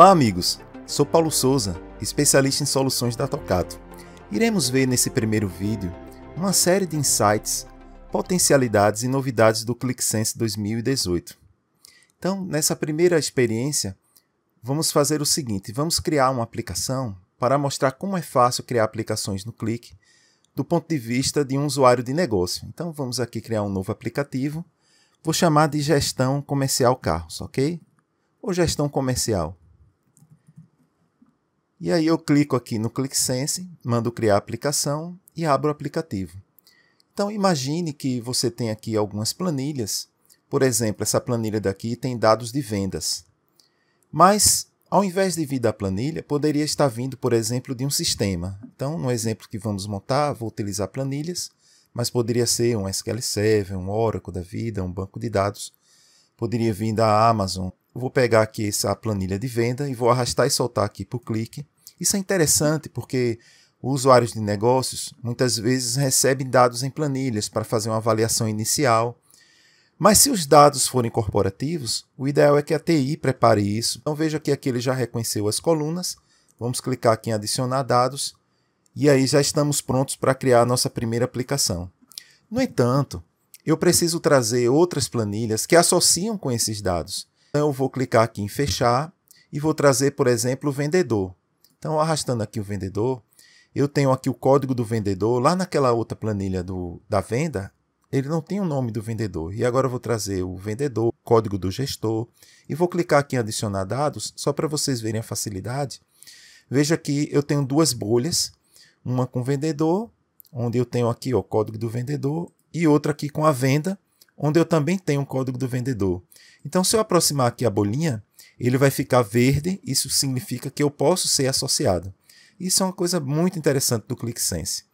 Olá, amigos! Sou Paulo Souza, especialista em soluções da Tocato. Iremos ver nesse primeiro vídeo uma série de insights, potencialidades e novidades do ClickSense 2018. Então, nessa primeira experiência, vamos fazer o seguinte: vamos criar uma aplicação para mostrar como é fácil criar aplicações no Click do ponto de vista de um usuário de negócio. Então, vamos aqui criar um novo aplicativo. Vou chamar de gestão comercial carros, ok? Ou gestão comercial. E aí eu clico aqui no ClickSense, mando criar aplicação e abro o aplicativo. Então imagine que você tem aqui algumas planilhas. Por exemplo, essa planilha daqui tem dados de vendas. Mas ao invés de vir da planilha, poderia estar vindo, por exemplo, de um sistema. Então, no exemplo que vamos montar, vou utilizar planilhas, mas poderia ser um SQL Server, um Oracle da vida, um banco de dados. Poderia vir da Amazon, vou pegar aqui essa planilha de venda e vou arrastar e soltar aqui por clique. Isso é interessante porque usuários de negócios muitas vezes recebem dados em planilhas para fazer uma avaliação inicial. Mas se os dados forem corporativos, o ideal é que a TI prepare isso. Então veja que aqui ele já reconheceu as colunas. Vamos clicar aqui em adicionar dados. E aí já estamos prontos para criar a nossa primeira aplicação. No entanto, eu preciso trazer outras planilhas que associam com esses dados. Então, eu vou clicar aqui em fechar e vou trazer, por exemplo, o vendedor. Então, arrastando aqui o vendedor, eu tenho aqui o código do vendedor. Lá naquela outra planilha do, da venda, ele não tem o nome do vendedor. E agora eu vou trazer o vendedor, código do gestor, e vou clicar aqui em adicionar dados, só para vocês verem a facilidade. Veja que eu tenho duas bolhas, uma com vendedor, onde eu tenho aqui o código do vendedor, e outra aqui com a venda, onde eu também tenho um código do vendedor. Então, se eu aproximar aqui a bolinha, ele vai ficar verde, isso significa que eu posso ser associado. Isso é uma coisa muito interessante do ClickSense.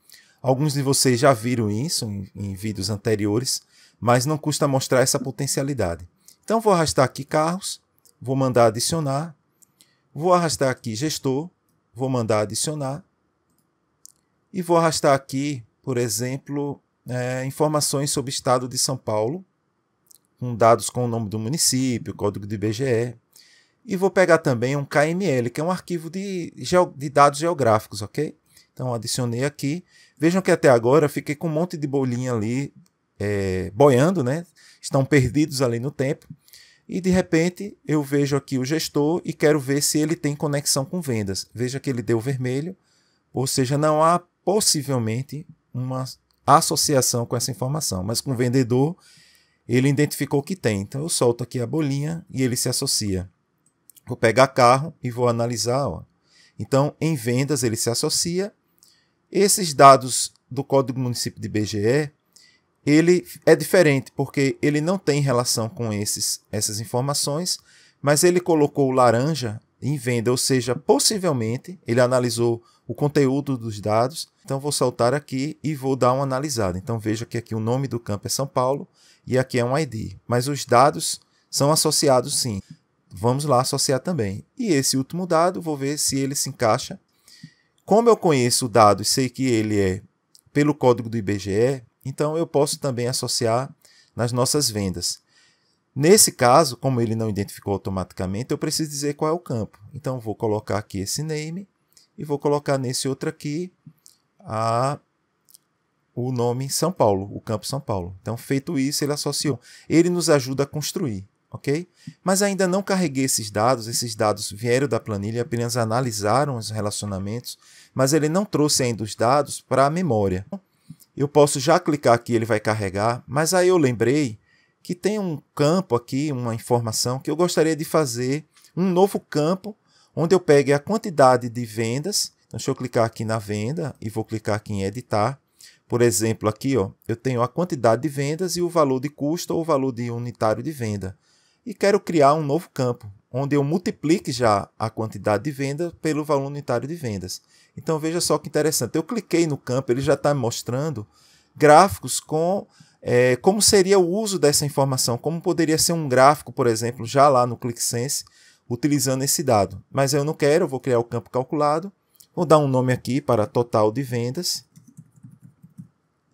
Alguns de vocês já viram isso em, em vídeos anteriores, mas não custa mostrar essa potencialidade. Então, vou arrastar aqui carros, vou mandar adicionar, vou arrastar aqui gestor, vou mandar adicionar, e vou arrastar aqui, por exemplo, é, informações sobre o estado de São Paulo, com dados com o nome do município, código do IBGE. E vou pegar também um KML, que é um arquivo de, de dados geográficos, ok? Então adicionei aqui. Vejam que até agora fiquei com um monte de bolinha ali é, boiando, né? Estão perdidos ali no tempo. E de repente eu vejo aqui o gestor e quero ver se ele tem conexão com vendas. Veja que ele deu vermelho, ou seja, não há possivelmente uma associação com essa informação, mas com o vendedor ele identificou que tem. Então eu solto aqui a bolinha e ele se associa. Vou pegar carro e vou analisar. Ó. Então em vendas ele se associa. Esses dados do Código Município de BGE ele é diferente porque ele não tem relação com esses, essas informações, mas ele colocou o laranja em venda, ou seja, possivelmente ele analisou o conteúdo dos dados. Então vou saltar aqui e vou dar uma analisada. Então veja que aqui o nome do campo é São Paulo e aqui é um ID, mas os dados são associados sim. Vamos lá associar também. E esse último dado, vou ver se ele se encaixa. Como eu conheço o dado e sei que ele é pelo código do IBGE, então eu posso também associar nas nossas vendas. Nesse caso, como ele não identificou automaticamente, eu preciso dizer qual é o campo. Então, vou colocar aqui esse name e vou colocar nesse outro aqui a, o nome São Paulo, o campo São Paulo. Então, feito isso, ele associou. Ele nos ajuda a construir, ok? Mas ainda não carreguei esses dados, esses dados vieram da planilha, apenas analisaram os relacionamentos, mas ele não trouxe ainda os dados para a memória. Eu posso já clicar aqui, ele vai carregar, mas aí eu lembrei que tem um campo aqui, uma informação que eu gostaria de fazer um novo campo onde eu pegue a quantidade de vendas. Então, deixa eu clicar aqui na venda e vou clicar aqui em editar. Por exemplo, aqui ó, eu tenho a quantidade de vendas e o valor de custo ou o valor de unitário de venda. E quero criar um novo campo, onde eu multiplique já a quantidade de venda pelo valor unitário de vendas. Então veja só que interessante. Eu cliquei no campo, ele já está mostrando gráficos com é, como seria o uso dessa informação, como poderia ser um gráfico, por exemplo, já lá no ClickSense, utilizando esse dado. Mas eu não quero, eu vou criar o campo calculado, vou dar um nome aqui para total de vendas,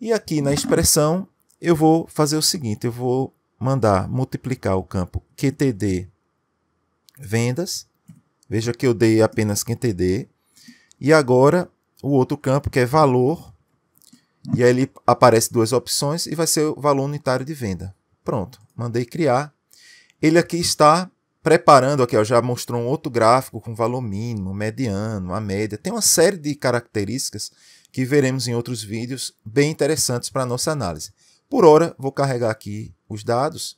e aqui na expressão eu vou fazer o seguinte, eu vou mandar multiplicar o campo QTD vendas, veja que eu dei apenas QTD, e agora o outro campo que é valor, e aí ele aparece duas opções e vai ser o valor unitário de venda. Pronto, mandei criar. Ele aqui está preparando aqui, ó, já mostrou um outro gráfico com valor mínimo, mediano, a média. Tem uma série de características que veremos em outros vídeos bem interessantes para a nossa análise. Por hora, vou carregar aqui os dados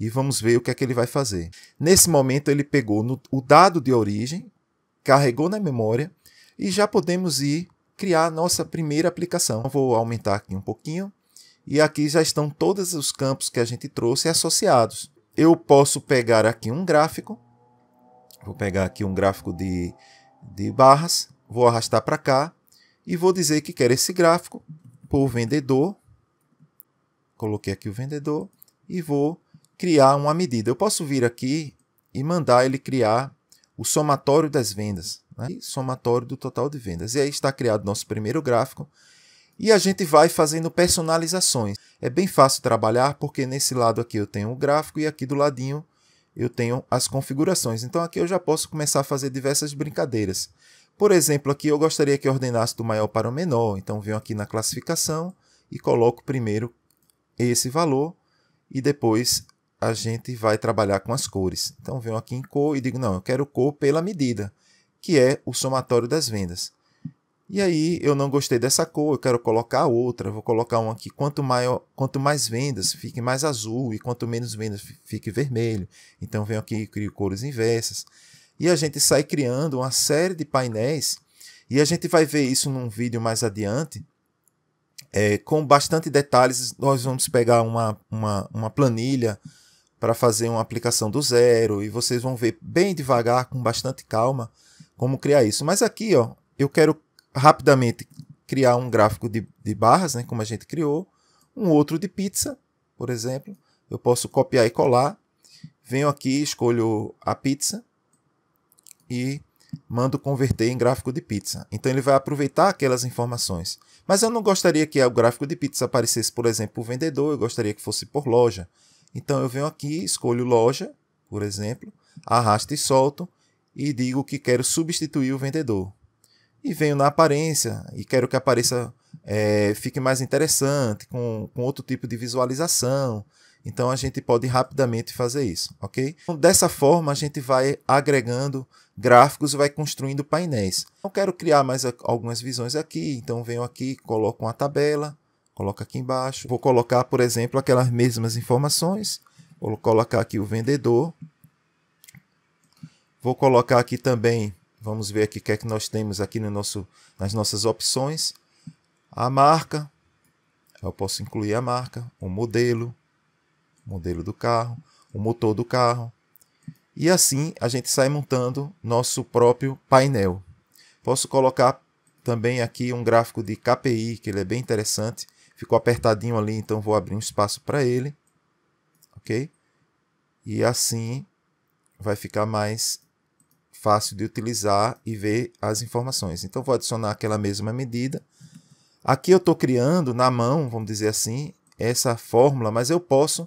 e vamos ver o que é que ele vai fazer. Nesse momento, ele pegou no, o dado de origem, carregou na memória e já podemos ir criar a nossa primeira aplicação. Então, vou aumentar aqui um pouquinho. E aqui já estão todos os campos que a gente trouxe associados. Eu posso pegar aqui um gráfico. Vou pegar aqui um gráfico de, de barras. Vou arrastar para cá. E vou dizer que quero esse gráfico por vendedor. Coloquei aqui o vendedor. E vou criar uma medida. Eu posso vir aqui e mandar ele criar o somatório das vendas né? e somatório do total de vendas. E aí está criado nosso primeiro gráfico e a gente vai fazendo personalizações. É bem fácil trabalhar porque nesse lado aqui eu tenho o gráfico e aqui do ladinho eu tenho as configurações. Então aqui eu já posso começar a fazer diversas brincadeiras. Por exemplo, aqui eu gostaria que ordenasse do maior para o menor. Então venho aqui na classificação e coloco primeiro esse valor e depois a gente vai trabalhar com as cores. Então venho aqui em cor e digo, não, eu quero cor pela medida que é o somatório das vendas. E aí eu não gostei dessa cor, eu quero colocar outra, vou colocar uma aqui. quanto, maior, quanto mais vendas fique mais azul e quanto menos vendas fique vermelho. Então venho aqui e crio cores inversas. E a gente sai criando uma série de painéis e a gente vai ver isso num vídeo mais adiante. É, com bastante detalhes, nós vamos pegar uma, uma, uma planilha para fazer uma aplicação do zero e vocês vão ver bem devagar, com bastante calma, como criar isso. Mas aqui, ó, eu quero rapidamente criar um gráfico de, de barras, né, como a gente criou, um outro de pizza, por exemplo. Eu posso copiar e colar. Venho aqui, escolho a pizza e mando converter em gráfico de pizza. Então ele vai aproveitar aquelas informações. Mas eu não gostaria que o gráfico de pizza aparecesse, por exemplo, por vendedor, eu gostaria que fosse por loja. Então eu venho aqui, escolho loja, por exemplo, arrasto e solto e digo que quero substituir o vendedor. E venho na aparência e quero que a aparência é, fique mais interessante, com, com outro tipo de visualização. Então a gente pode rapidamente fazer isso, ok? Então, dessa forma a gente vai agregando gráficos e vai construindo painéis. Eu então, quero criar mais algumas visões aqui, então venho aqui, coloco uma tabela, coloco aqui embaixo. Vou colocar, por exemplo, aquelas mesmas informações. Vou colocar aqui o vendedor, Vou colocar aqui também, vamos ver aqui o que é que nós temos aqui no nosso, nas nossas opções. A marca, eu posso incluir a marca, o modelo, modelo do carro, o motor do carro. E assim a gente sai montando nosso próprio painel. Posso colocar também aqui um gráfico de KPI, que ele é bem interessante. Ficou apertadinho ali, então vou abrir um espaço para ele. Ok? E assim vai ficar mais fácil de utilizar e ver as informações. Então, vou adicionar aquela mesma medida. Aqui eu estou criando na mão, vamos dizer assim, essa fórmula, mas eu posso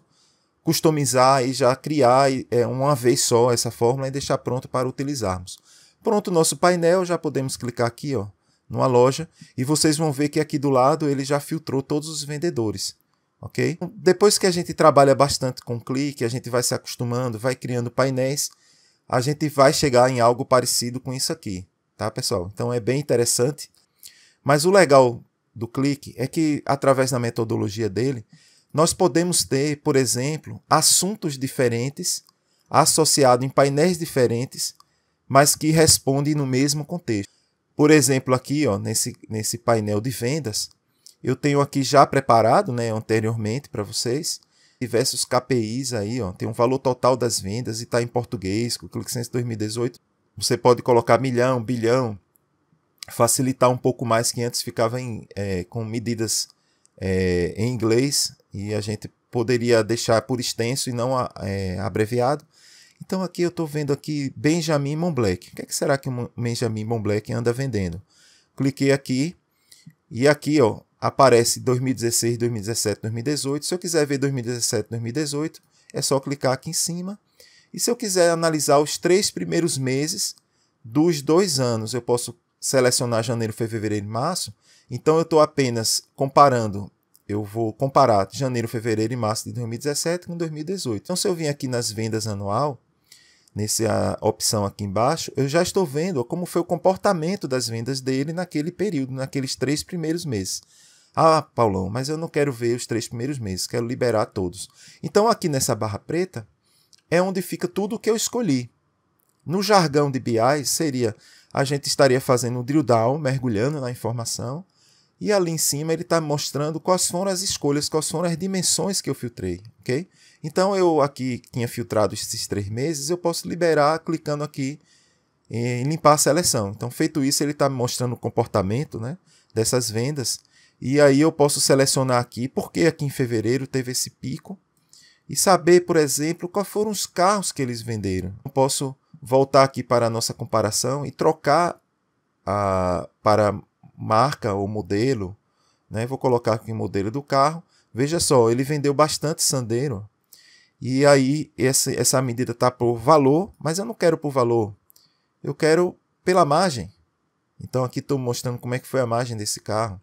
customizar e já criar é, uma vez só essa fórmula e deixar pronto para utilizarmos. Pronto o nosso painel, já podemos clicar aqui ó, numa loja e vocês vão ver que aqui do lado ele já filtrou todos os vendedores. ok? Depois que a gente trabalha bastante com clique, a gente vai se acostumando, vai criando painéis, a gente vai chegar em algo parecido com isso aqui, tá, pessoal? Então é bem interessante. Mas o legal do clique é que, através da metodologia dele, nós podemos ter, por exemplo, assuntos diferentes associados em painéis diferentes, mas que respondem no mesmo contexto. Por exemplo, aqui ó, nesse, nesse painel de vendas, eu tenho aqui já preparado né, anteriormente para vocês diversos KPIs aí, ó, tem um valor total das vendas e está em português, com o ClickSense 2018. Você pode colocar milhão, bilhão, facilitar um pouco mais que antes ficava em, é, com medidas é, em inglês e a gente poderia deixar por extenso e não é, abreviado. Então aqui eu estou vendo aqui Benjamin Monblack. O que, é que, será que o Benjamin Monblack anda vendendo? Cliquei aqui e aqui ó, aparece 2016, 2017, 2018. Se eu quiser ver 2017, 2018, é só clicar aqui em cima. E se eu quiser analisar os três primeiros meses dos dois anos, eu posso selecionar janeiro, fevereiro e março. Então eu estou apenas comparando. Eu vou comparar janeiro, fevereiro e março de 2017 com 2018. Então se eu vim aqui nas vendas anual, nessa opção aqui embaixo, eu já estou vendo como foi o comportamento das vendas dele naquele período, naqueles três primeiros meses. Ah, Paulão, mas eu não quero ver os três primeiros meses, quero liberar todos. Então, aqui nessa barra preta é onde fica tudo o que eu escolhi. No jargão de BI, seria a gente estaria fazendo um drill down, mergulhando na informação, e ali em cima ele está mostrando quais foram as escolhas, quais foram as dimensões que eu filtrei, ok? Então eu aqui tinha filtrado esses três meses, eu posso liberar clicando aqui em limpar a seleção. Então feito isso ele está mostrando o comportamento né, dessas vendas e aí eu posso selecionar aqui porque aqui em fevereiro teve esse pico e saber, por exemplo, quais foram os carros que eles venderam. Eu posso voltar aqui para a nossa comparação e trocar a, para marca ou modelo. Né? Vou colocar aqui o modelo do carro. Veja só, ele vendeu bastante Sandero. E aí essa, essa medida está por valor, mas eu não quero por valor. Eu quero pela margem. Então aqui estou mostrando como é que foi a margem desse carro.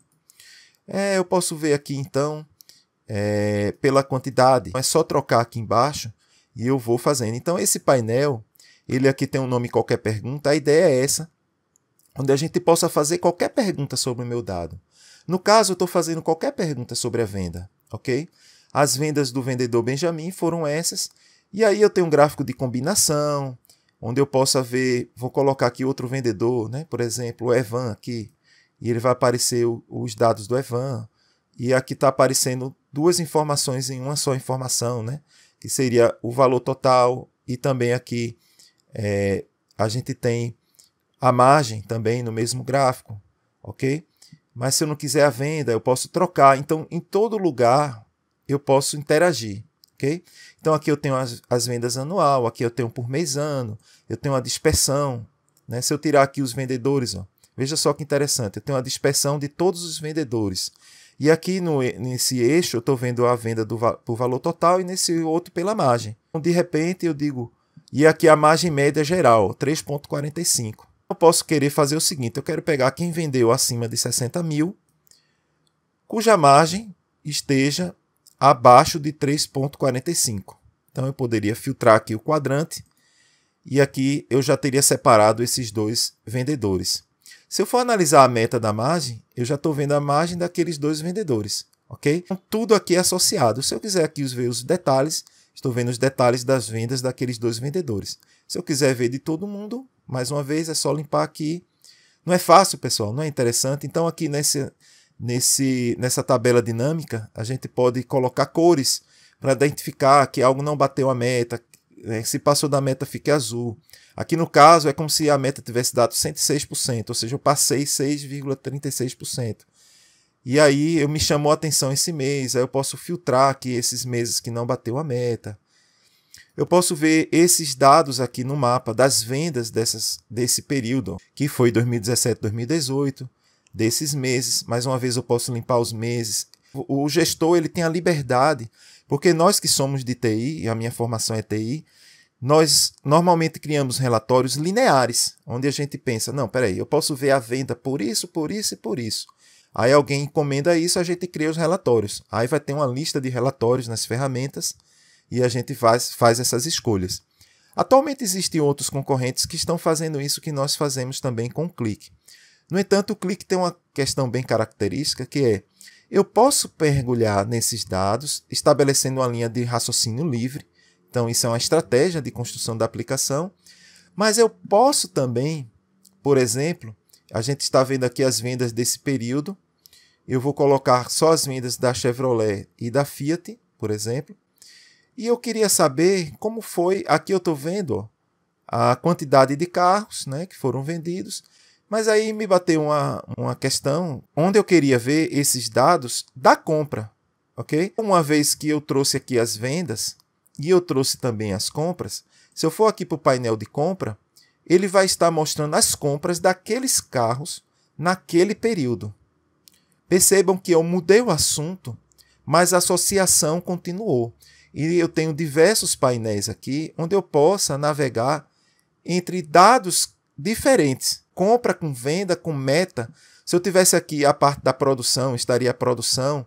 É, eu posso ver aqui então é, pela quantidade. É só trocar aqui embaixo e eu vou fazendo. Então esse painel, ele aqui tem um nome qualquer pergunta. A ideia é essa, onde a gente possa fazer qualquer pergunta sobre o meu dado. No caso, eu estou fazendo qualquer pergunta sobre a venda, ok? As vendas do vendedor Benjamin foram essas. E aí eu tenho um gráfico de combinação, onde eu possa ver, vou colocar aqui outro vendedor, né? por exemplo, o Evan aqui e ele vai aparecer o, os dados do Evan. E aqui está aparecendo duas informações em uma só informação, né? Que seria o valor total e também aqui é, a gente tem a margem também no mesmo gráfico, ok? Mas se eu não quiser a venda, eu posso trocar. Então, em todo lugar, eu posso interagir, ok? Então, aqui eu tenho as, as vendas anual, aqui eu tenho por mês ano, eu tenho a dispersão, né? Se eu tirar aqui os vendedores, ó, Veja só que interessante, eu tenho a dispersão de todos os vendedores. E aqui no, nesse eixo eu estou vendo a venda do, por valor total e nesse outro pela margem. Então, de repente eu digo, e aqui a margem média geral, 3,45. Eu posso querer fazer o seguinte, eu quero pegar quem vendeu acima de 60 mil, cuja margem esteja abaixo de 3,45. Então eu poderia filtrar aqui o quadrante e aqui eu já teria separado esses dois vendedores. Se eu for analisar a meta da margem, eu já estou vendo a margem daqueles dois vendedores, ok? Então, tudo aqui é associado. Se eu quiser aqui ver os detalhes, estou vendo os detalhes das vendas daqueles dois vendedores. Se eu quiser ver de todo mundo, mais uma vez, é só limpar aqui. Não é fácil, pessoal, não é interessante. Então, aqui nesse, nesse, nessa tabela dinâmica, a gente pode colocar cores para identificar que algo não bateu a meta, né? Se passou da meta, fique azul. Aqui no caso, é como se a meta tivesse dado 106%, ou seja, eu passei 6,36%. E aí eu me chamou a atenção esse mês, aí eu posso filtrar aqui esses meses que não bateu a meta. Eu posso ver esses dados aqui no mapa das vendas dessas, desse período, que foi 2017, 2018, desses meses. Mais uma vez eu posso limpar os meses. O gestor ele tem a liberdade porque nós que somos de TI, e a minha formação é TI, nós normalmente criamos relatórios lineares, onde a gente pensa, não, peraí, eu posso ver a venda por isso, por isso e por isso. Aí alguém encomenda isso, a gente cria os relatórios. Aí vai ter uma lista de relatórios nas ferramentas e a gente faz, faz essas escolhas. Atualmente existem outros concorrentes que estão fazendo isso que nós fazemos também com o clique. No entanto, o clique tem uma questão bem característica que é eu posso mergulhar nesses dados, estabelecendo uma linha de raciocínio livre. Então, isso é uma estratégia de construção da aplicação. Mas eu posso também, por exemplo, a gente está vendo aqui as vendas desse período. Eu vou colocar só as vendas da Chevrolet e da Fiat, por exemplo. E eu queria saber como foi. Aqui eu estou vendo ó, a quantidade de carros né, que foram vendidos mas aí me bateu uma, uma questão onde eu queria ver esses dados da compra, ok? Uma vez que eu trouxe aqui as vendas e eu trouxe também as compras, se eu for aqui para o painel de compra, ele vai estar mostrando as compras daqueles carros naquele período. Percebam que eu mudei o assunto, mas a associação continuou. E eu tenho diversos painéis aqui onde eu possa navegar entre dados diferentes compra com venda, com meta. Se eu tivesse aqui a parte da produção, estaria a produção.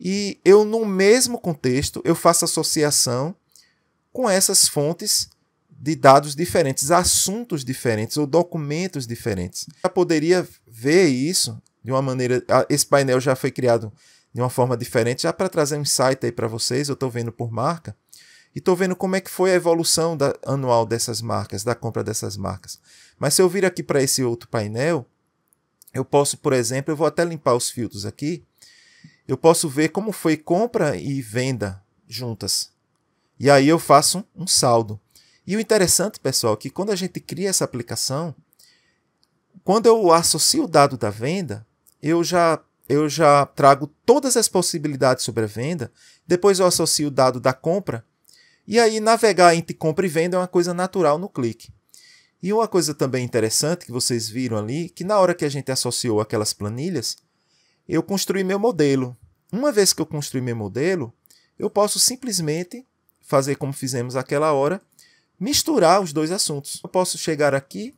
E eu, no mesmo contexto, eu faço associação com essas fontes de dados diferentes, assuntos diferentes ou documentos diferentes. Já poderia ver isso de uma maneira. Esse painel já foi criado de uma forma diferente, já para trazer um insight aí para vocês. Eu estou vendo por marca e estou vendo como é que foi a evolução da, anual dessas marcas, da compra dessas marcas. Mas se eu vir aqui para esse outro painel, eu posso, por exemplo, eu vou até limpar os filtros aqui, eu posso ver como foi compra e venda juntas. E aí eu faço um saldo. E o interessante, pessoal, é que quando a gente cria essa aplicação, quando eu associo o dado da venda, eu já, eu já trago todas as possibilidades sobre a venda, depois eu associo o dado da compra, e aí navegar entre compra e venda é uma coisa natural no clique. E uma coisa também interessante que vocês viram ali, que na hora que a gente associou aquelas planilhas, eu construí meu modelo. Uma vez que eu construí meu modelo, eu posso simplesmente fazer como fizemos aquela hora, misturar os dois assuntos. Eu posso chegar aqui,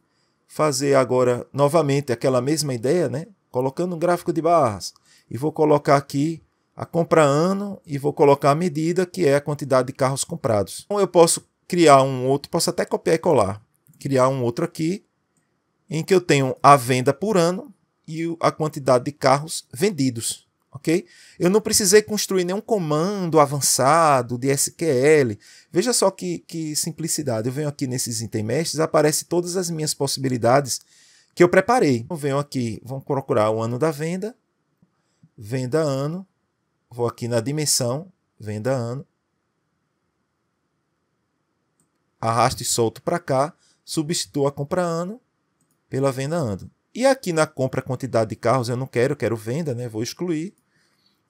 fazer agora novamente aquela mesma ideia, né? colocando um gráfico de barras, e vou colocar aqui a compra ano e vou colocar a medida, que é a quantidade de carros comprados. Então eu posso criar um outro, posso até copiar e colar criar um outro aqui, em que eu tenho a venda por ano e a quantidade de carros vendidos, ok? Eu não precisei construir nenhum comando avançado de SQL. Veja só que, que simplicidade. Eu venho aqui nesses intermestres, aparece todas as minhas possibilidades que eu preparei. Eu venho aqui, vamos procurar o ano da venda, venda ano, vou aqui na dimensão, venda ano, arrasto e solto para cá, substitua a compra ano pela venda ano. E aqui na compra quantidade de carros eu não quero, eu quero venda, né? Vou excluir.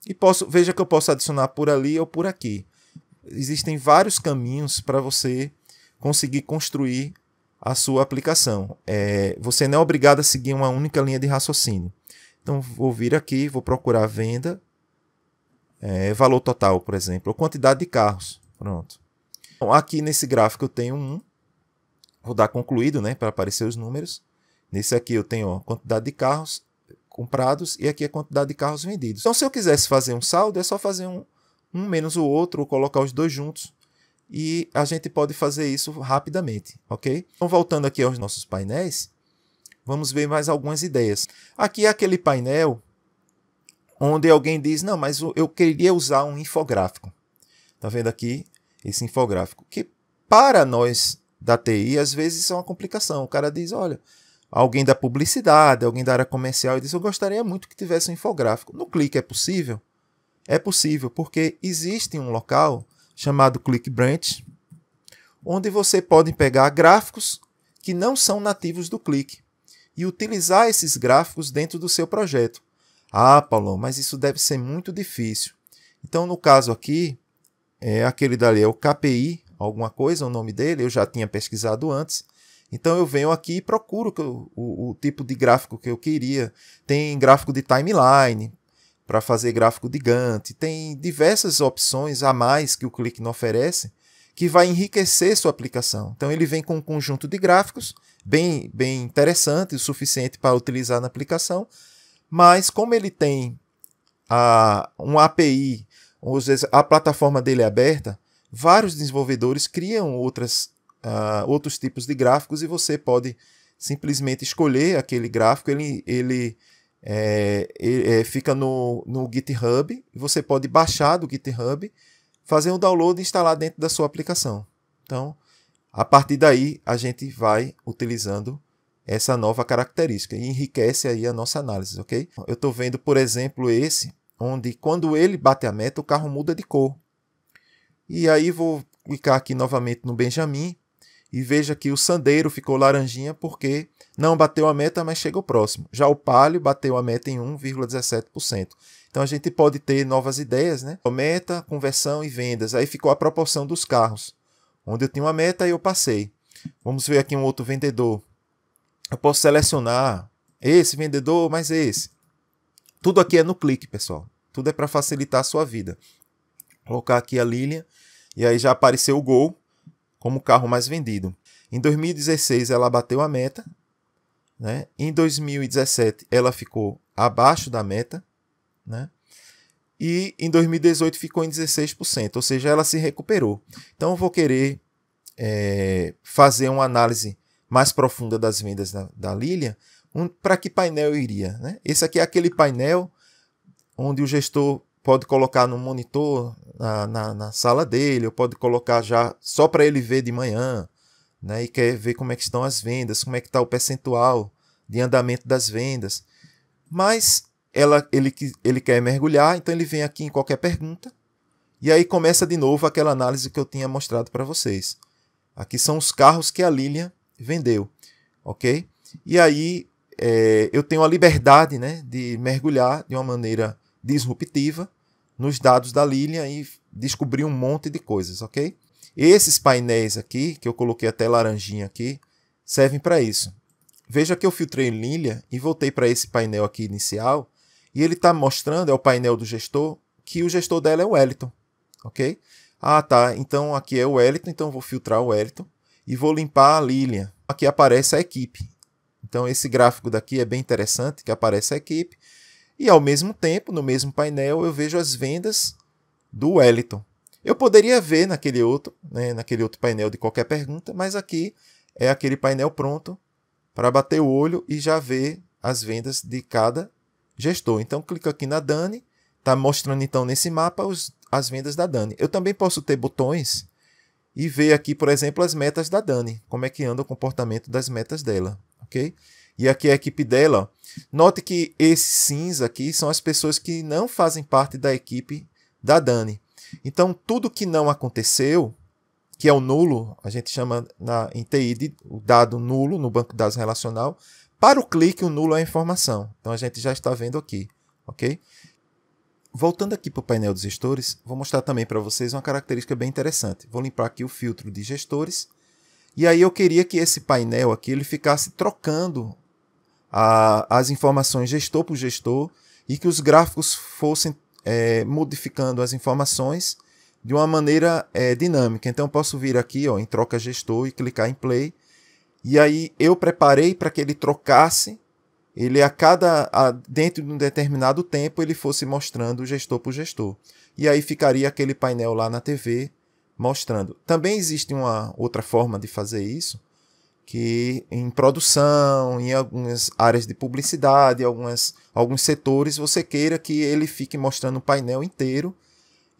E posso, veja que eu posso adicionar por ali ou por aqui. Existem vários caminhos para você conseguir construir a sua aplicação. É, você não é obrigado a seguir uma única linha de raciocínio. Então vou vir aqui, vou procurar venda, é, valor total, por exemplo, ou quantidade de carros. Pronto. Então, aqui nesse gráfico eu tenho um rodar concluído, né, para aparecer os números. Nesse aqui eu tenho a quantidade de carros comprados e aqui a é quantidade de carros vendidos. Então, se eu quisesse fazer um saldo, é só fazer um, um menos o outro, ou colocar os dois juntos, e a gente pode fazer isso rapidamente, ok? Então, voltando aqui aos nossos painéis, vamos ver mais algumas ideias. Aqui é aquele painel onde alguém diz, não, mas eu queria usar um infográfico. Está vendo aqui esse infográfico? Que para nós da TI, às vezes são é uma complicação. O cara diz, olha, alguém da publicidade, alguém da área comercial, e diz, eu gostaria muito que tivesse um infográfico. No clique é possível? É possível, porque existe um local chamado Branch onde você pode pegar gráficos que não são nativos do clique e utilizar esses gráficos dentro do seu projeto. Ah, Paulo, mas isso deve ser muito difícil. Então, no caso aqui, é, aquele dali é o KPI alguma coisa, o nome dele, eu já tinha pesquisado antes. Então eu venho aqui e procuro o, o, tipo de gráfico que eu queria. Tem gráfico de timeline para fazer gráfico de Gantt, tem diversas opções a mais que o Click oferece que vai enriquecer sua aplicação. Então ele vem com um conjunto de gráficos bem bem interessante, o suficiente para utilizar na aplicação, mas como ele tem a uma API, ou seja a plataforma dele é aberta, vários desenvolvedores criam outras, uh, outros tipos de gráficos e você pode simplesmente escolher aquele gráfico, ele, ele, é, é, fica no, no GitHub, você pode baixar do GitHub, fazer um download e instalar dentro da sua aplicação. Então, a partir daí, a gente vai utilizando essa nova característica e enriquece aí a nossa análise, ok? Eu estou vendo, por exemplo, esse, onde quando ele bate a meta, o carro muda de cor. E aí vou clicar aqui novamente no Benjamin e veja que o Sandeiro ficou laranjinha porque não bateu a meta, mas chegou próximo. Já o Palio bateu a meta em 1,17%. Então a gente pode ter novas ideias, né? Meta, conversão e vendas. Aí ficou a proporção dos carros. Onde eu tinha uma meta e eu passei. Vamos ver aqui um outro vendedor. Eu posso selecionar esse vendedor, mas esse. Tudo aqui é no clique, pessoal. Tudo é para facilitar a sua vida colocar aqui a Lilian, e aí já apareceu o Gol como carro mais vendido. Em 2016 ela bateu a meta, né? Em 2017 ela ficou abaixo da meta, né? E em 2018 ficou em 16%, ou seja, ela se recuperou. Então eu vou querer é, fazer uma análise mais profunda das vendas da, da Lilian, um, para que painel iria? Né? Esse aqui é aquele painel onde o gestor pode colocar no monitor na, na, na sala dele, ou pode colocar já só para ele ver de manhã, né? E quer ver como é que estão as vendas, como é que está o percentual de andamento das vendas. Mas ela, ele, ele quer mergulhar, então ele vem aqui em qualquer pergunta. E aí começa de novo aquela análise que eu tinha mostrado para vocês. Aqui são os carros que a Lilian vendeu, ok? E aí é, eu tenho a liberdade né, de mergulhar de uma maneira disruptiva nos dados da Lilian e descobri um monte de coisas, ok? Esses painéis aqui, que eu coloquei até laranjinha aqui, servem para isso. Veja que eu filtrei Lilian e voltei para esse painel aqui inicial e ele está mostrando, é o painel do gestor, que o gestor dela é o Wellington, ok? Ah, tá, então aqui é o Wellington, então vou filtrar o Wellington e vou limpar a Lilian. Aqui aparece a equipe. Então esse gráfico daqui é bem interessante, que aparece a equipe e ao mesmo tempo, no mesmo painel, eu vejo as vendas do Wellington. Eu poderia ver naquele outro, né, naquele outro painel de qualquer pergunta, mas aqui é aquele painel pronto para bater o olho e já ver as vendas de cada gestor. Então clico aqui na Dani, está mostrando então nesse mapa os, as vendas da Dani. Eu também posso ter botões e ver aqui, por exemplo, as metas da Dani, como é que anda o comportamento das metas dela, ok? E aqui é a equipe dela. Note que esses cinza aqui são as pessoas que não fazem parte da equipe da Dani. Então, tudo que não aconteceu, que é o nulo, a gente chama na, em TI de o dado nulo no banco de dados relacional, para o clique, o nulo é a informação. Então, a gente já está vendo aqui, ok? Voltando aqui para o painel dos gestores, vou mostrar também para vocês uma característica bem interessante. Vou limpar aqui o filtro de gestores. E aí eu queria que esse painel aqui ele ficasse trocando a, as informações gestor por gestor e que os gráficos fossem é, modificando as informações de uma maneira é, dinâmica. Então, eu posso vir aqui ó, em troca gestor e clicar em play. E aí, eu preparei para que ele trocasse, ele a cada, a, dentro de um determinado tempo, ele fosse mostrando gestor por gestor. E aí ficaria aquele painel lá na TV mostrando. Também existe uma outra forma de fazer isso, que em produção, em algumas áreas de publicidade, algumas, alguns setores, você queira que ele fique mostrando o painel inteiro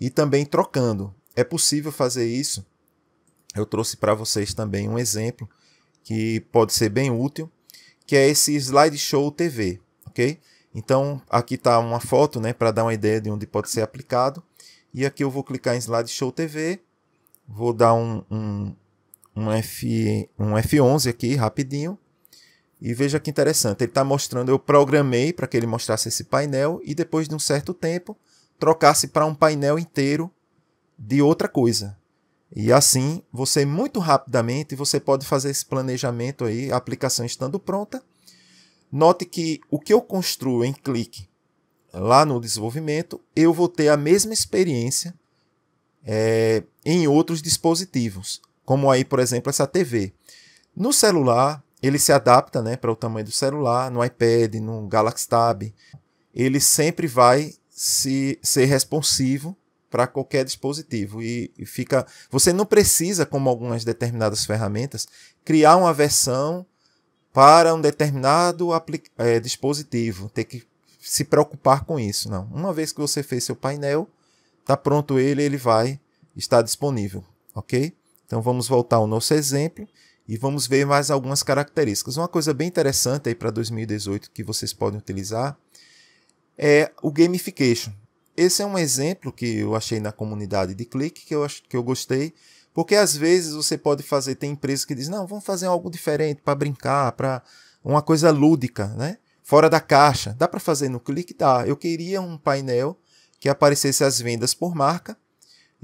e também trocando. É possível fazer isso. Eu trouxe para vocês também um exemplo que pode ser bem útil, que é esse slideshow TV, ok? Então aqui está uma foto, né, para dar uma ideia de onde pode ser aplicado. E aqui eu vou clicar em slideshow TV, vou dar um, um um, F, um F11 aqui rapidinho. E veja que interessante, ele está mostrando, eu programei para que ele mostrasse esse painel e depois de um certo tempo trocasse para um painel inteiro de outra coisa. E assim, você muito rapidamente, você pode fazer esse planejamento aí, a aplicação estando pronta. Note que o que eu construo em clique lá no desenvolvimento, eu vou ter a mesma experiência é, em outros dispositivos como aí, por exemplo, essa TV. No celular, ele se adapta né, para o tamanho do celular, no iPad, no Galaxy Tab. Ele sempre vai se, ser responsivo para qualquer dispositivo e, e fica você não precisa como algumas determinadas ferramentas criar uma versão para um determinado é, dispositivo ter que se preocupar com isso não uma vez que você fez seu painel tá pronto ele ele vai estar disponível ok então vamos voltar ao nosso exemplo e vamos ver mais algumas características. Uma coisa bem interessante aí para 2018 que vocês podem utilizar é o gamification. Esse é um exemplo que eu achei na comunidade de clique que eu, que eu gostei, porque às vezes você pode fazer, tem empresas que diz, não, vamos fazer algo diferente para brincar, para uma coisa lúdica, né? fora da caixa. Dá para fazer no clique? Dá. Eu queria um painel que aparecesse as vendas por marca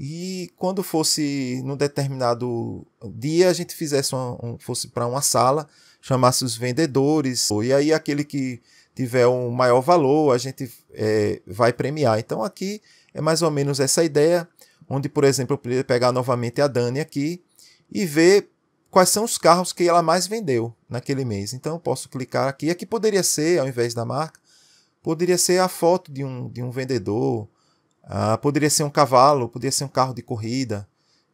e quando fosse num determinado dia a gente fizesse um, fosse para uma sala, chamasse os vendedores e aí aquele que tiver um maior valor a gente é, vai premiar. Então aqui é mais ou menos essa ideia, onde por exemplo eu poderia pegar novamente a Dani aqui e ver quais são os carros que ela mais vendeu naquele mês. Então eu posso clicar aqui, aqui poderia ser ao invés da marca, poderia ser a foto de um, de um vendedor ah, poderia ser um cavalo, poderia ser um carro de corrida,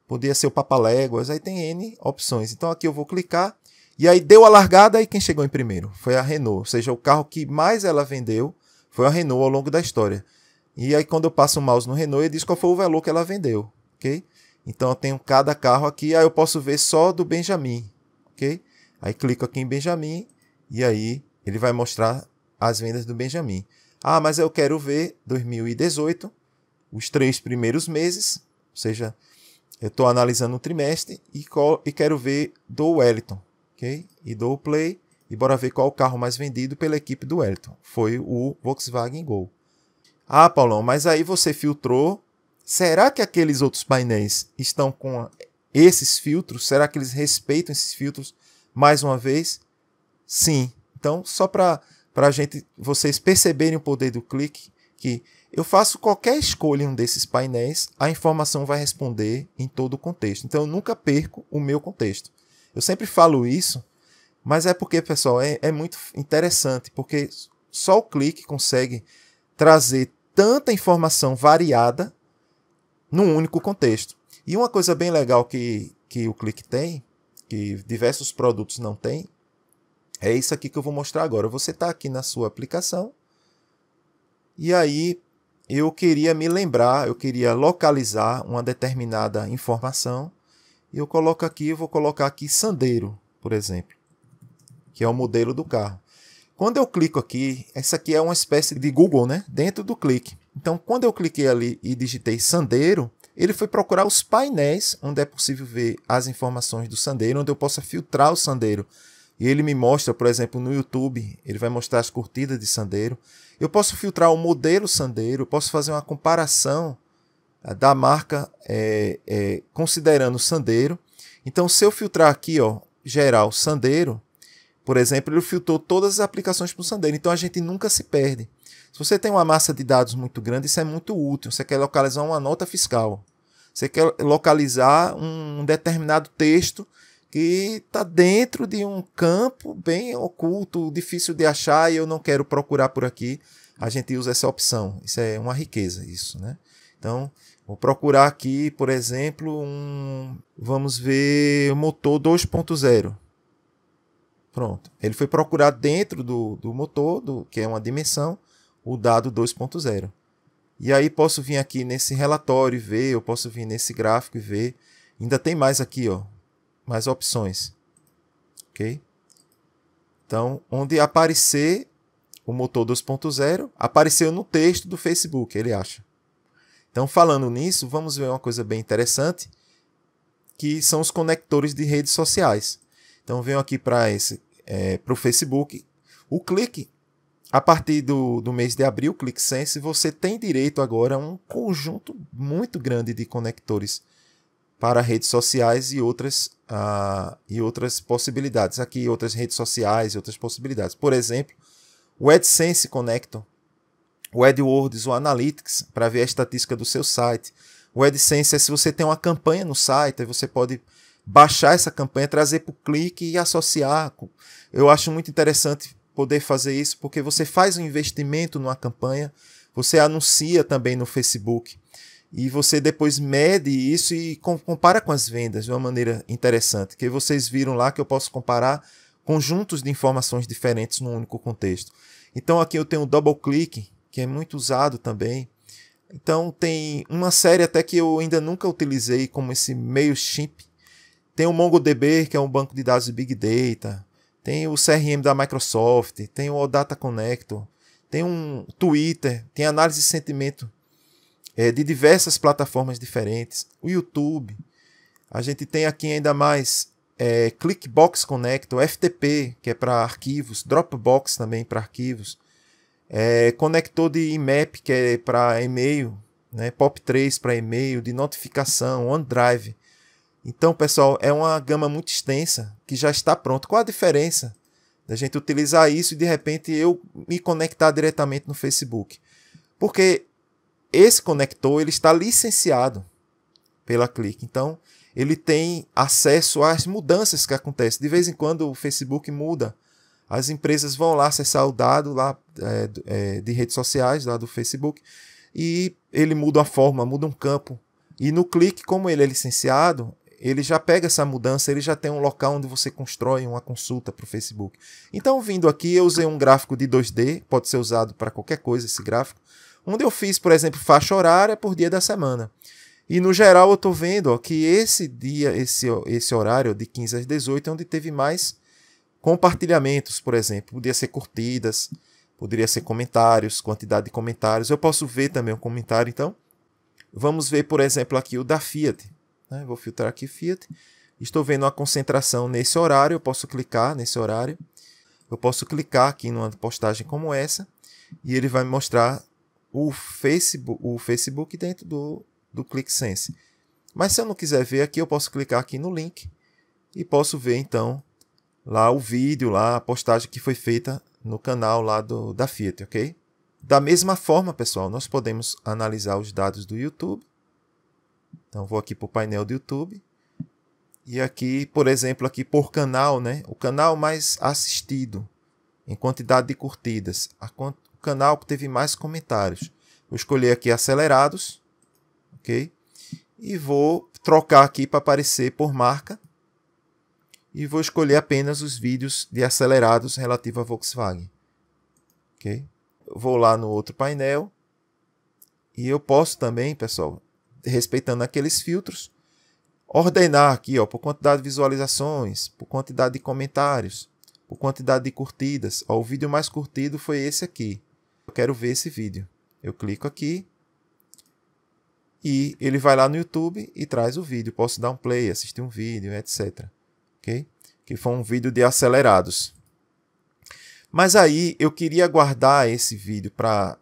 poderia ser o papaléguas, aí tem N opções. Então aqui eu vou clicar e aí deu a largada e quem chegou em primeiro foi a Renault, ou seja, o carro que mais ela vendeu foi a Renault ao longo da história. E aí quando eu passo o mouse no Renault, ele diz qual foi o valor que ela vendeu, ok? Então eu tenho cada carro aqui, aí eu posso ver só do Benjamin, ok? Aí clico aqui em Benjamin e aí ele vai mostrar as vendas do Benjamin. Ah, mas eu quero ver 2018, os três primeiros meses, ou seja, eu estou analisando o trimestre e, e quero ver do Wellington, ok? E dou o play e bora ver qual o carro mais vendido pela equipe do Wellington. Foi o Volkswagen Gol. Ah, Paulão, mas aí você filtrou. Será que aqueles outros painéis estão com esses filtros? Será que eles respeitam esses filtros mais uma vez? Sim. Então, só para a gente, vocês perceberem o poder do clique, que eu faço qualquer escolha em um desses painéis, a informação vai responder em todo o contexto. Então eu nunca perco o meu contexto. Eu sempre falo isso, mas é porque, pessoal, é, é muito interessante, porque só o clique consegue trazer tanta informação variada num único contexto. E uma coisa bem legal que, que o clique tem, que diversos produtos não têm, é isso aqui que eu vou mostrar agora. Você está aqui na sua aplicação e aí eu queria me lembrar, eu queria localizar uma determinada informação. Eu coloco aqui, eu vou colocar aqui Sandeiro, por exemplo, que é o modelo do carro. Quando eu clico aqui, essa aqui é uma espécie de Google, né? Dentro do clique. Então, quando eu cliquei ali e digitei Sandeiro, ele foi procurar os painéis onde é possível ver as informações do Sandeiro, onde eu possa filtrar o Sandeiro e ele me mostra, por exemplo, no YouTube, ele vai mostrar as curtidas de Sandeiro. Eu posso filtrar o modelo Sandeiro, posso fazer uma comparação eh, da marca é, é, considerando o Sandeiro. Então, se eu filtrar aqui, ó, geral Sandeiro, por exemplo, ele filtrou todas as aplicações para o Sandeiro. Então, a gente nunca se perde. Se você tem uma massa de dados muito grande, isso é muito útil. Você quer localizar uma nota fiscal. Você quer localizar um determinado texto que está dentro de um campo bem oculto, difícil de achar e eu não quero procurar por aqui. A gente usa essa opção. Isso é uma riqueza, isso, né? Então, vou procurar aqui, por exemplo, um, vamos ver, motor 2.0. Pronto. Ele foi procurar dentro do, do motor, do, que é uma dimensão, o dado 2.0. E aí posso vir aqui nesse relatório e ver, eu posso vir nesse gráfico e ver. Ainda tem mais aqui, ó, mais opções. Ok? Então, onde aparecer o motor 2.0, apareceu no texto do Facebook, ele acha. Então, falando nisso, vamos ver uma coisa bem interessante, que são os conectores de redes sociais. Então, venho aqui para é, o Facebook. O clique, a partir do, do mês de abril, ClickSense, você tem direito agora a um conjunto muito grande de conectores para redes sociais e outras, uh, e outras possibilidades. Aqui, outras redes sociais e outras possibilidades. Por exemplo, o AdSense Connector, o AdWords, o Analytics, para ver a estatística do seu site. O AdSense é se você tem uma campanha no site, você pode baixar essa campanha, trazer para o clique e associar. Eu acho muito interessante poder fazer isso, porque você faz um investimento numa campanha, você anuncia também no Facebook e você depois mede isso e compara com as vendas de uma maneira interessante, que vocês viram lá que eu posso comparar conjuntos de informações diferentes num único contexto. Então aqui eu tenho o double click, que é muito usado também. Então tem uma série até que eu ainda nunca utilizei como esse chip Tem o MongoDB, que é um banco de dados de Big Data. Tem o CRM da Microsoft, tem o Data Connector, tem um Twitter, tem análise de sentimento é, de diversas plataformas diferentes, o YouTube. A gente tem aqui ainda mais é, Clickbox o FTP, que é para arquivos, Dropbox também para arquivos, é, conector de IMAP, que é para e-mail, né, POP3 para e-mail, de notificação, OneDrive. Então, pessoal, é uma gama muito extensa que já está pronto. Qual a diferença da gente utilizar isso e de repente eu me conectar diretamente no Facebook? Porque esse conector ele está licenciado pela Click. Então, ele tem acesso às mudanças que acontecem. De vez em quando o Facebook muda. As empresas vão lá acessar o dado lá é, é de redes sociais, lá do Facebook, e ele muda a forma, muda um campo. E no clique, como ele é licenciado, ele já pega essa mudança, ele já tem um local onde você constrói uma consulta para o Facebook. Então, vindo aqui, eu usei um gráfico de 2D, pode ser usado para qualquer coisa esse gráfico. Onde eu fiz, por exemplo, faixa horária por dia da semana. E no geral eu estou vendo ó, que esse dia, esse, esse horário de 15 às 18 é onde teve mais compartilhamentos, por exemplo. Podia ser curtidas, poderia ser comentários, quantidade de comentários. Eu posso ver também o comentário, então. Vamos ver, por exemplo, aqui o da Fiat. Né? Vou filtrar aqui Fiat. Estou vendo a concentração nesse horário, eu posso clicar nesse horário. Eu posso clicar aqui numa postagem como essa e ele vai me mostrar o Facebook, o Facebook dentro do, do ClickSense. Mas se eu não quiser ver aqui, eu posso clicar aqui no link e posso ver então lá o vídeo, lá a postagem que foi feita no canal lá do, da Fiat, ok? Da mesma forma, pessoal, nós podemos analisar os dados do YouTube. Então vou aqui para o painel do YouTube. E aqui, por exemplo, aqui por canal, né? O canal mais assistido em quantidade de curtidas, a canal que teve mais comentários. Vou escolher aqui acelerados, ok? E vou trocar aqui para aparecer por marca. E vou escolher apenas os vídeos de acelerados relativo a Volkswagen. Ok? Vou lá no outro painel. E eu posso também, pessoal, respeitando aqueles filtros, ordenar aqui ó, por quantidade de visualizações, por quantidade de comentários, por quantidade de curtidas. Ó, o vídeo mais curtido foi esse aqui quero ver esse vídeo. Eu clico aqui e ele vai lá no YouTube e traz o vídeo. Posso dar um play, assistir um vídeo, etc. Ok? Que foi um vídeo de acelerados. Mas aí eu queria guardar esse vídeo para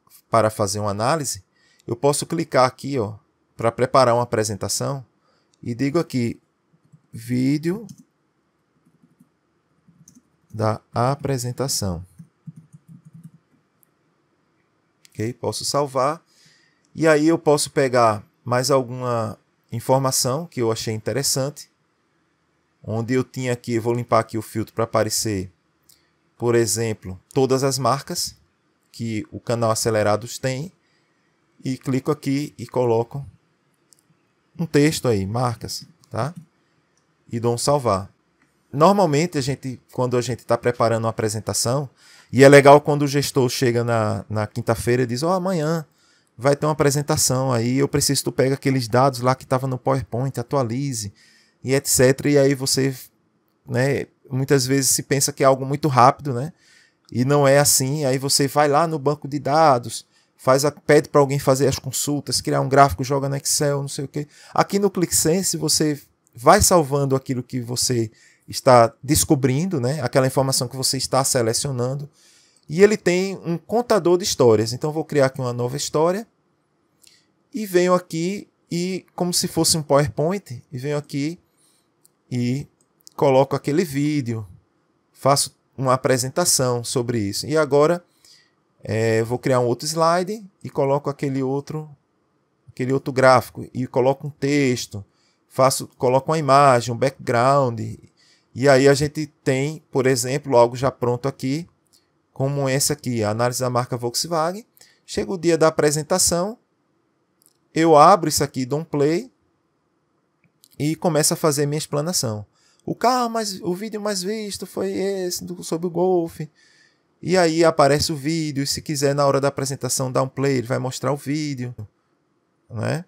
fazer uma análise. Eu posso clicar aqui ó, para preparar uma apresentação e digo aqui vídeo da apresentação. Posso salvar. E aí eu posso pegar mais alguma informação que eu achei interessante, onde eu tinha aqui, vou limpar aqui o filtro para aparecer, por exemplo, todas as marcas que o canal Acelerados tem, e clico aqui e coloco um texto aí, marcas, tá? E dou um salvar. Normalmente a gente, quando a gente está preparando uma apresentação, e é legal quando o gestor chega na, na quinta-feira e diz: Ó, oh, amanhã vai ter uma apresentação aí, eu preciso que tu pega aqueles dados lá que estavam no PowerPoint, atualize e etc. E aí você, né, muitas vezes se pensa que é algo muito rápido, né? E não é assim. Aí você vai lá no banco de dados, faz a, pede para alguém fazer as consultas, criar um gráfico, joga no Excel, não sei o quê. Aqui no ClickSense você vai salvando aquilo que você está descobrindo, né? aquela informação que você está selecionando. E ele tem um contador de histórias. Então vou criar aqui uma nova história. E venho aqui e como se fosse um PowerPoint, e venho aqui e coloco aquele vídeo, faço uma apresentação sobre isso. E agora é, vou criar um outro slide e coloco aquele outro aquele outro gráfico e coloco um texto faço, coloco uma imagem, um background. E aí a gente tem, por exemplo, algo já pronto aqui, como esse aqui, a análise da marca Volkswagen. Chega o dia da apresentação, eu abro isso aqui, dou um play e começo a fazer minha explanação. O carro mais, o vídeo mais visto foi esse do, sobre o Golf. E aí aparece o vídeo, e se quiser na hora da apresentação dar um play, ele vai mostrar o vídeo, né?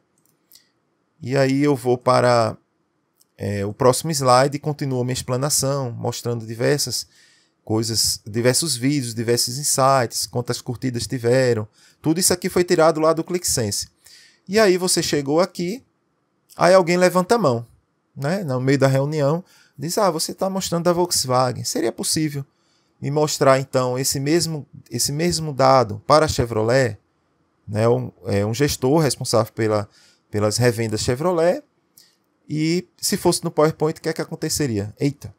E aí eu vou para é, o próximo slide e continuo a minha explanação, mostrando diversas coisas, diversos vídeos, diversos insights, quantas curtidas tiveram. Tudo isso aqui foi tirado lá do ClickSense. E aí você chegou aqui, aí alguém levanta a mão, né? No meio da reunião, diz: "Ah, você está mostrando da Volkswagen. Seria possível me mostrar então esse mesmo esse mesmo dado para a Chevrolet?" Né? Um, é, um gestor responsável pela pelas revendas Chevrolet. E se fosse no PowerPoint, o que é que aconteceria? Eita,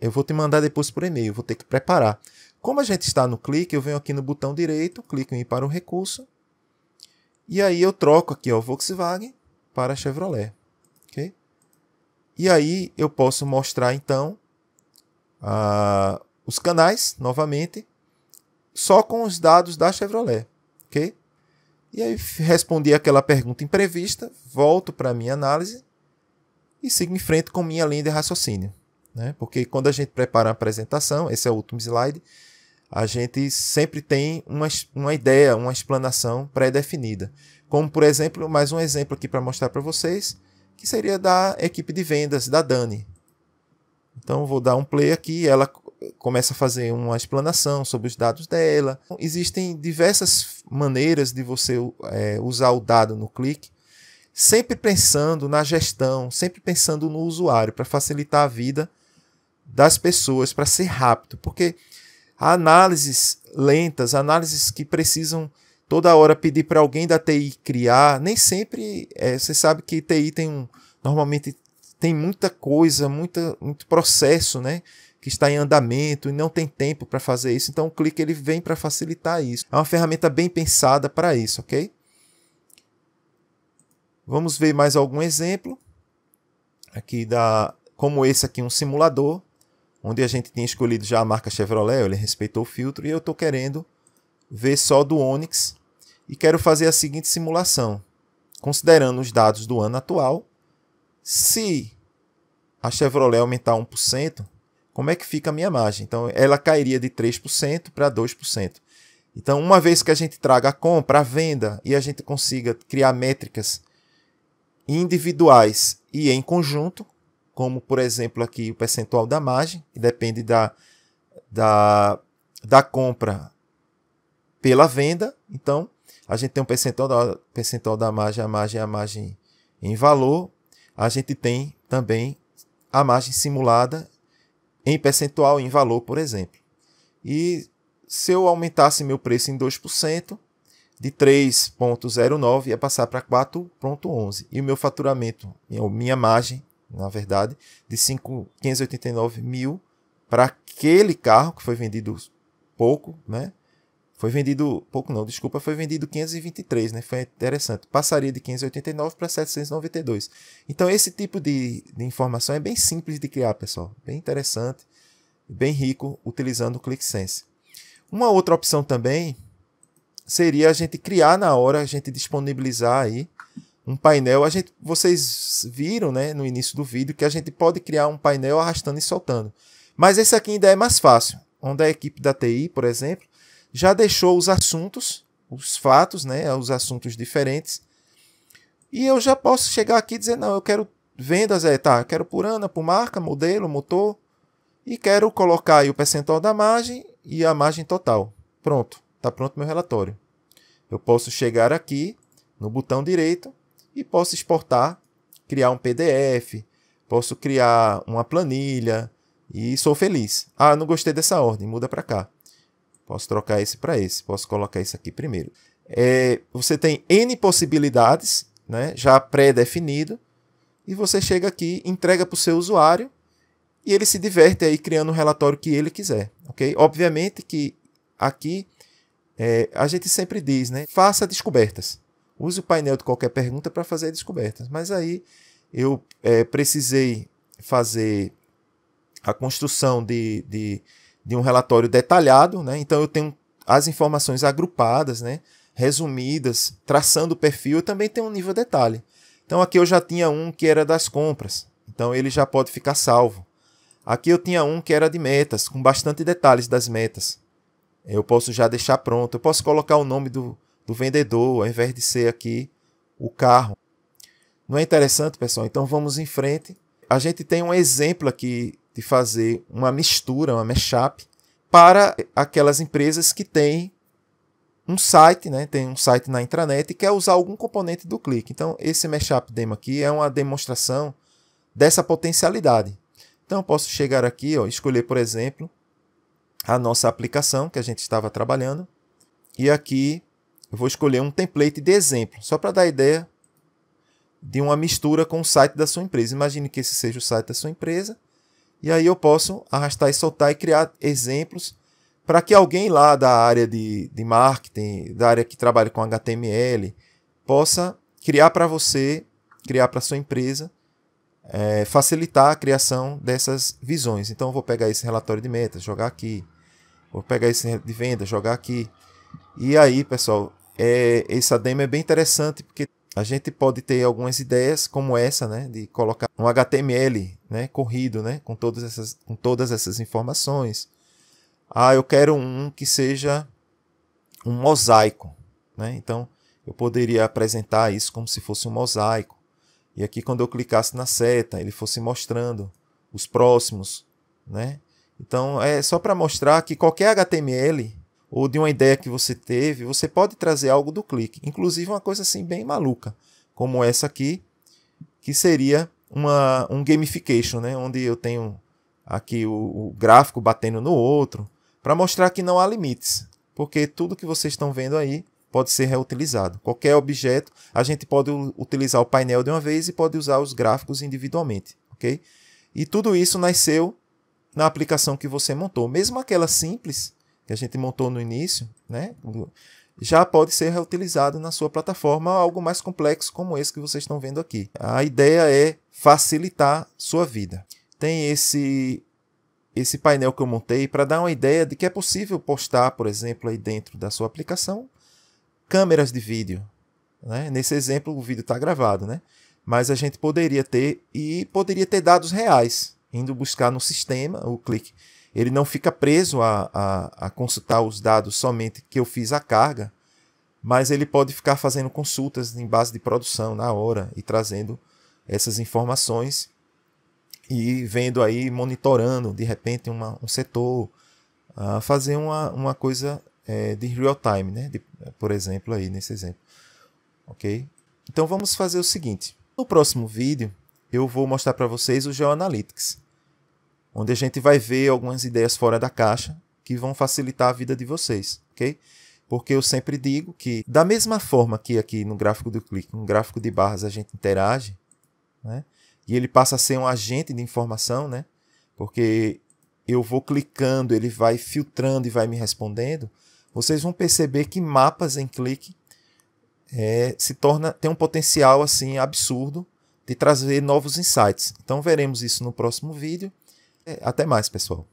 eu vou te mandar depois por e-mail, vou ter que preparar. Como a gente está no clique, eu venho aqui no botão direito, clico em ir para o recurso. E aí eu troco aqui, ó, Volkswagen para Chevrolet. Okay? E aí eu posso mostrar, então, a, os canais, novamente, só com os dados da Chevrolet. Okay? E aí respondi aquela pergunta imprevista, volto para a minha análise e sigo em frente com minha linha de raciocínio. Né? Porque quando a gente prepara a apresentação, esse é o último slide, a gente sempre tem uma, uma ideia, uma explanação pré-definida. Como, por exemplo, mais um exemplo aqui para mostrar para vocês, que seria da equipe de vendas, da Dani. Então, vou dar um play aqui, ela começa a fazer uma explanação sobre os dados dela. Então, existem diversas maneiras de você é, usar o dado no clique, sempre pensando na gestão, sempre pensando no usuário, para facilitar a vida das pessoas, para ser rápido. Porque análises lentas, análises que precisam toda hora pedir para alguém da TI criar, nem sempre. É, você sabe que TI tem um. Normalmente tem muita coisa, muita, muito processo, né? que está em andamento e não tem tempo para fazer isso. Então o clique ele vem para facilitar isso. É uma ferramenta bem pensada para isso, ok? Vamos ver mais algum exemplo aqui da como esse aqui um simulador onde a gente tinha escolhido já a marca Chevrolet, ele respeitou o filtro e eu estou querendo ver só do Onix e quero fazer a seguinte simulação. Considerando os dados do ano atual, se a Chevrolet aumentar 1%, como é que fica a minha margem? Então, ela cairia de 3% para 2%. Então, uma vez que a gente traga a compra, a venda e a gente consiga criar métricas individuais e em conjunto, como por exemplo aqui o percentual da margem, que depende da, da, da compra pela venda, então a gente tem um percentual da, percentual da margem, a margem a margem em valor, a gente tem também a margem simulada em percentual, em valor, por exemplo. E se eu aumentasse meu preço em 2%, de 3,09 ia passar para 4,11. E o meu faturamento, minha margem, na verdade, de 5, 589 mil para aquele carro que foi vendido pouco, né? Foi vendido, pouco não, desculpa, foi vendido 523, né? Foi interessante. Passaria de 589 para 792. Então, esse tipo de, de, informação é bem simples de criar, pessoal. Bem interessante, bem rico, utilizando o ClickSense. Uma outra opção também seria a gente criar na hora, a gente disponibilizar aí um painel. A gente, vocês viram, né, no início do vídeo, que a gente pode criar um painel arrastando e soltando. Mas esse aqui ainda é mais fácil. Onde a equipe da TI, por exemplo, já deixou os assuntos, os fatos, né, os assuntos diferentes. E eu já posso chegar aqui e dizer, não, eu quero vendas, é, tá, eu quero por ano, por marca, modelo, motor, e quero colocar aí o percentual da margem e a margem total. Pronto, está pronto meu relatório. Eu posso chegar aqui no botão direito e posso exportar, criar um PDF, posso criar uma planilha e sou feliz. Ah, não gostei dessa ordem, muda para cá. Posso trocar esse para esse, posso colocar esse aqui primeiro. É, você tem N possibilidades, né, já pré-definido, e você chega aqui, entrega para o seu usuário, e ele se diverte aí criando o relatório que ele quiser, ok? Obviamente que aqui é, a gente sempre diz, né, faça descobertas. Use o painel de qualquer pergunta para fazer descobertas. Mas aí eu é, precisei fazer a construção de, de de um relatório detalhado, né? Então eu tenho as informações agrupadas, né? Resumidas, traçando o perfil, eu também tenho um nível de detalhe. Então aqui eu já tinha um que era das compras, então ele já pode ficar salvo. Aqui eu tinha um que era de metas, com bastante detalhes das metas. Eu posso já deixar pronto, eu posso colocar o nome do, do vendedor, ao invés de ser aqui o carro. Não é interessante, pessoal? Então vamos em frente. A gente tem um exemplo aqui de fazer uma mistura, uma mashup, para aquelas empresas que têm um site, né? tem um site na intranet e quer usar algum componente do clique. Então, esse mashup demo aqui é uma demonstração dessa potencialidade. Então, eu posso chegar aqui, escolher, por exemplo, a nossa aplicação que a gente estava trabalhando. E aqui eu vou escolher um template de exemplo, só para dar ideia de uma mistura com o site da sua empresa. Imagine que esse seja o site da sua empresa. E aí eu posso arrastar e soltar e criar exemplos para que alguém lá da área de, de marketing, da área que trabalha com HTML, possa criar para você, criar para sua empresa, é, facilitar a criação dessas visões. Então eu vou pegar esse relatório de metas, jogar aqui. Vou pegar esse de venda, jogar aqui. E aí, pessoal, é, essa demo é bem interessante porque a gente pode ter algumas ideias como essa, né, de colocar um HTML, né, corrido, né, com todas essas, com todas essas informações. Ah, eu quero um que seja um mosaico, né? Então, eu poderia apresentar isso como se fosse um mosaico. E aqui quando eu clicasse na seta, ele fosse mostrando os próximos, né? Então, é só para mostrar que qualquer HTML ou de uma ideia que você teve, você pode trazer algo do clique. Inclusive uma coisa assim bem maluca, como essa aqui, que seria uma, um gamification, né? onde eu tenho aqui o, o gráfico batendo no outro, para mostrar que não há limites, porque tudo que vocês estão vendo aí pode ser reutilizado. Qualquer objeto, a gente pode utilizar o painel de uma vez e pode usar os gráficos individualmente, ok? E tudo isso nasceu na aplicação que você montou. Mesmo aquela simples, que a gente montou no início, né, já pode ser reutilizado na sua plataforma algo mais complexo como esse que vocês estão vendo aqui. A ideia é facilitar sua vida. Tem esse esse painel que eu montei para dar uma ideia de que é possível postar, por exemplo, aí dentro da sua aplicação, câmeras de vídeo. Né? Nesse exemplo, o vídeo está gravado, né? mas a gente poderia ter e poderia ter dados reais, indo buscar no sistema o clique ele não fica preso a, a, a, consultar os dados somente que eu fiz a carga, mas ele pode ficar fazendo consultas em base de produção na hora e trazendo essas informações e vendo aí, monitorando de repente uma, um setor, uh, fazer uma, uma coisa é, de real time, né? De, por exemplo, aí nesse exemplo. Ok? Então vamos fazer o seguinte. No próximo vídeo eu vou mostrar para vocês o GeoAnalytics onde a gente vai ver algumas ideias fora da caixa que vão facilitar a vida de vocês, ok? Porque eu sempre digo que, da mesma forma que aqui no gráfico do clique, no gráfico de barras a gente interage, né? e ele passa a ser um agente de informação, né? porque eu vou clicando, ele vai filtrando e vai me respondendo, vocês vão perceber que mapas em clique é, se torna tem um potencial assim absurdo de trazer novos insights. Então veremos isso no próximo vídeo. É, até mais, pessoal.